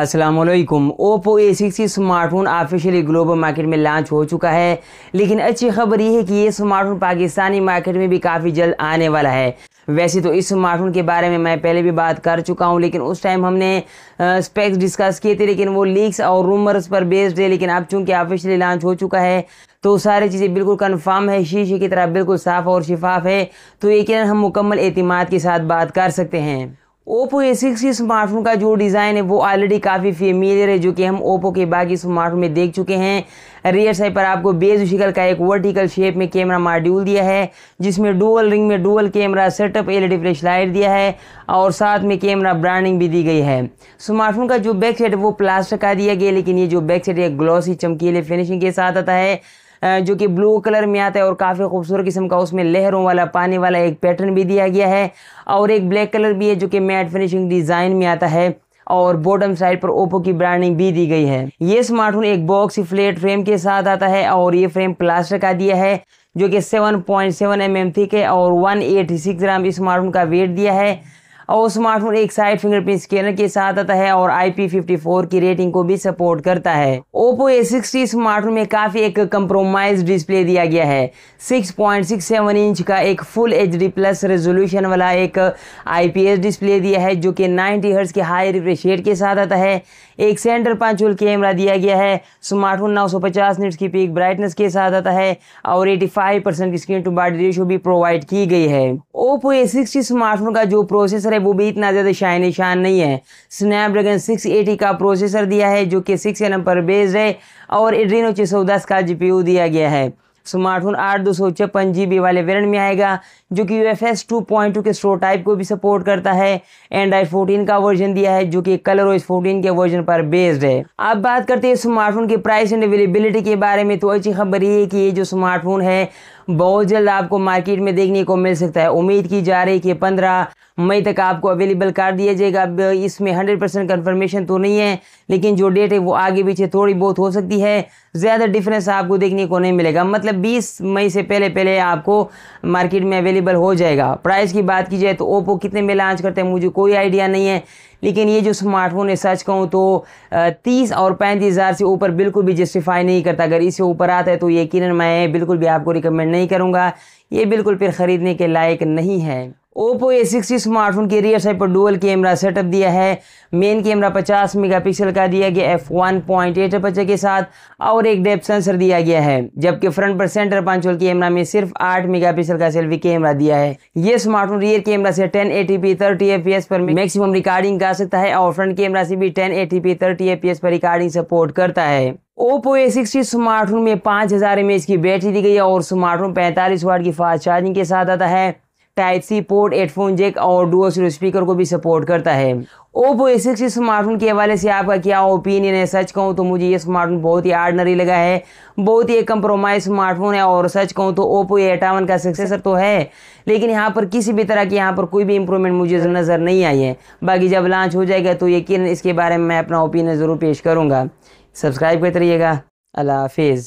Aslam Oppo A sixty smartphone officially global market में launch हो चुका है लेकिन अच्छी खबर यह है कि ये स्मार्टफोन पाकिस्तानी मार्केट में भी काफ़ी जल्द आने वाला है वैसे तो इस स्मार्टफोन के बारे में मैं पहले भी बात कर चुका हूँ लेकिन उस टाइम हमने स्पेक्स डिस्कस किए थे लेकिन वो लीक्स और रूमर्स पर बेस्ड है लेकिन अब चूँकि ऑफिशियली लॉन्च हो चुका है तो सारी चीज़ें बिल्कुल कन्फर्म है शीशे की तरह बिल्कुल साफ़ और शिफाफ है तो यकीन हम मुकम्मल अतमाद के साथ बात कर सकते हैं ओप्पो ए सिक्स की स्मार्टफोन का जो डिज़ाइन है वो ऑलरेडी काफ़ी फेमिलियर है जो कि हम ओप्पो के बाकी स्मार्टफोन में देख चुके हैं रियर साइड पर आपको बेज शिकल का एक वर्टिकल शेप में कैमरा मॉड्यूल दिया है जिसमें डुअल रिंग में dual camera setup LED flash light दिया है और साथ में कैमरा ब्रांडिंग भी दी गई है स्मार्टफोन का जो बैक साइड है वो प्लास्टिक का दिया गया लेकिन ये जो बैक साइड है ग्लॉसी चमकीले फिनिशिंग के साथ आता है जो कि ब्लू कलर में आता है और काफ़ी खूबसूरत किस्म का उसमें लहरों वाला पानी वाला एक पैटर्न भी दिया गया है और एक ब्लैक कलर भी है जो कि मैट फिनिशिंग डिज़ाइन में आता है और बॉटम साइड पर ओप्पो की ब्रांडिंग भी दी गई है ये स्मार्टफोन एक बॉक्स फ्लेट फ्रेम के साथ आता है और ये फ्रेम प्लास्टर का दिया है जो कि 7.7 पॉइंट mm थिक है और 186 ग्राम स्मार्टफोन का वेट दिया है और वो स्मार्टफोन एक साइड फिंगरप्रिंट स्कैनर के साथ आता है और IP54 की रेटिंग को भी सपोर्ट करता है ओप्पो A60 स्मार्टफोन में काफ़ी एक कंप्रोमाइज डिस्प्ले दिया गया है 6.67 इंच का एक full H D plus resolution वाला एक आई डिस्प्ले दिया है जो कि नाइनटी हर्ट्स के हाई रिफ्रेश रेट के साथ आता है एक सेंटर पंचोल कैमरा दिया गया है स्मार्टफोन पचास निट्स की पीक ब्राइटनेस के साथ आता है और 85 परसेंट की स्क्रीन टू बॉडी रेशियो भी प्रोवाइड की गई है ओप्पो ए सिक्सटी स्मार्टफोन का जो प्रोसेसर है वो भी इतना ज़्यादा शायन निशान नहीं है स्नैपड्रैगन 680 का प्रोसेसर दिया है जो कि सिक्स एन पर बेस्ड है और एड्रीनो छः का जीपीयू दिया गया है स्मार्टफोन आठ दो सौ छप्पन जी वाले वेरियंट में आएगा जो कि U F S two point two के स्ट्रो टाइप को भी सपोर्ट करता है एंड्राइड फोर्टीन का वर्जन दिया है जो कि कलर ओएस फोर्टीन के वर्जन पर बेस्ड है अब बात करते हैं स्मार्टफोन के प्राइस एंड अवेलेबिलिटी के बारे में तो अच्छी खबर ये है कि ये जो स्मार्टफोन है बहुत जल्द आपको मार्केट में देखने को मिल सकता है उम्मीद की जा रही है कि पंद्रह मई तक आपको अवेलेबल कर दिया जाएगा अब इसमें हंड्रेड परसेंट कन्फर्मेशन तो नहीं है लेकिन जो डेट है वो आगे पीछे थोड़ी बहुत हो सकती है ज़्यादा डिफरेंस आपको देखने को नहीं मिलेगा मतलब बीस मई से पहले पहले आपको मार्केट में अवेलेबल अवेलेबल हो जाएगा प्राइस की बात की जाए तो ओप्पो कितने में लॉन्च करते हैं मुझे कोई आइडिया नहीं है लेकिन ये जो स्मार्टफोन है सच कहूँ तो तीस और पैंतीस हज़ार से ऊपर बिल्कुल भी जस्टिफाई नहीं करता अगर इससे ऊपर आता है तो यकीन मैं बिल्कुल भी आपको रिकमेंड नहीं करूँगा ये बिल्कुल फिर ख़रीदने के लायक नहीं है ओप्पो ए सिक्स स्मार्टफोन के रियर साइड पर डुअल कैमरा सेटअप दिया है मेन कैमरा 50 मेगापिक्सल का दिया गया एफ वन पॉइंट एट के साथ और एक डेप सेंसर दिया गया है जबकि फ्रंट पर सेंटर पांच कैमरा में सिर्फ 8 मेगापिक्सल का सेल्फी कैमरा दिया है ये स्मार्टफोन रियर कैमरा से 1080p eighty p thirty f पर मैक्सिमम रिकॉर्डिंग कर सकता है और फ्रंट कैमरा से भी ten eighty p thirty s पर रिकॉर्डिंग सपोर्ट करता है ओप्पो ए सिक्सटी स्मार्टफोन में पांच हज़ार की बैटरी दी गई है और स्मार्टफोन पैंतालीस वाट की फास्ट चार्जिंग के साथ आता है type C port headphone jack और डुओ स्पीकर को भी सपोर्ट करता है ओप्पो ए सिक्स स्मार्टफोन के हवाले से आपका क्या ओपिनियन है सच कहूँ तो मुझे ये स्मार्टफोन बहुत ही आर्डनरी लगा है बहुत ही एक कम्प्रोमाइज स्मार्टफोन है और सच कहूँ तो ओप्पो ए अटावन का सक्सेसर तो है लेकिन यहाँ पर किसी भी तरह की यहाँ पर कोई भी इंप्रूवमेंट मुझे नज़र नहीं आई है बाकी जब लॉन्च हो जाएगा तो यकीन इसके बारे में मैं अपना ओपिनियन ज़रूर पेश करूँगा सब्सक्राइब करते रहिएगा अल्लाह हाफिज़